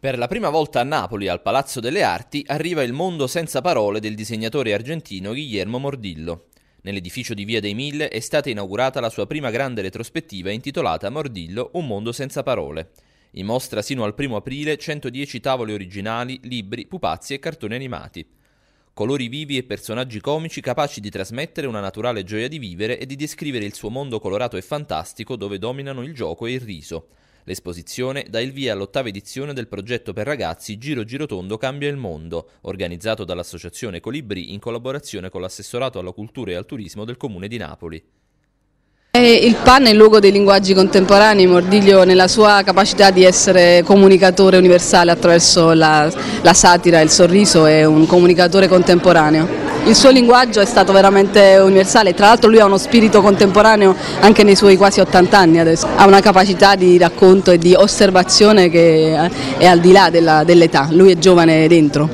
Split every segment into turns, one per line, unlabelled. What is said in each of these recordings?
Per la prima volta a Napoli, al Palazzo delle Arti, arriva il mondo senza parole del disegnatore argentino Guillermo Mordillo. Nell'edificio di Via dei Mille è stata inaugurata la sua prima grande retrospettiva intitolata Mordillo, un mondo senza parole. In mostra sino al 1 aprile 110 tavole originali, libri, pupazzi e cartoni animati. Colori vivi e personaggi comici capaci di trasmettere una naturale gioia di vivere e di descrivere il suo mondo colorato e fantastico dove dominano il gioco e il riso. L'esposizione dà il via all'ottava edizione del progetto per ragazzi Giro Girotondo Cambia il Mondo, organizzato dall'Associazione Colibri in collaborazione con l'assessorato alla cultura e al turismo del Comune di Napoli.
Il PAN è il luogo dei linguaggi contemporanei, Mordiglio nella sua capacità di essere comunicatore universale attraverso la, la satira e il sorriso è un comunicatore contemporaneo il suo linguaggio è stato veramente universale, tra l'altro lui ha uno spirito contemporaneo anche nei suoi quasi 80 anni adesso, ha una capacità di racconto e di osservazione che è al di là dell'età, lui è giovane dentro.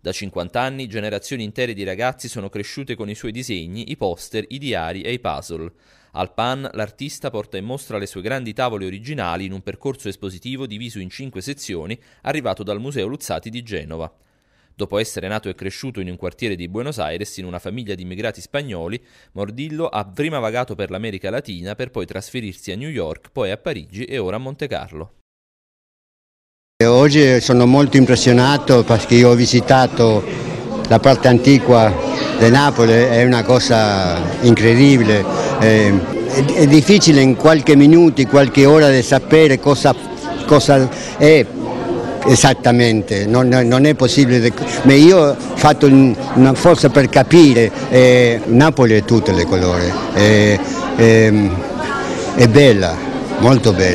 Da 50 anni generazioni intere di ragazzi sono cresciute con i suoi disegni, i poster, i diari e i puzzle. Al PAN l'artista porta in mostra le sue grandi tavole originali in un percorso espositivo diviso in cinque sezioni, arrivato dal Museo Luzzati di Genova. Dopo essere nato e cresciuto in un quartiere di Buenos Aires in una famiglia di immigrati spagnoli, Mordillo ha prima vagato per l'America Latina per poi trasferirsi a New York, poi a Parigi e ora a Monte Carlo.
Oggi sono molto impressionato perché ho visitato la parte antica di Napoli, è una cosa incredibile. È difficile in qualche minuto, qualche ora di sapere cosa, cosa è esattamente, non, non è possibile, ma io ho fatto una forza per capire, eh, Napoli è tutto il colore, eh, eh, è bella,
molto bella.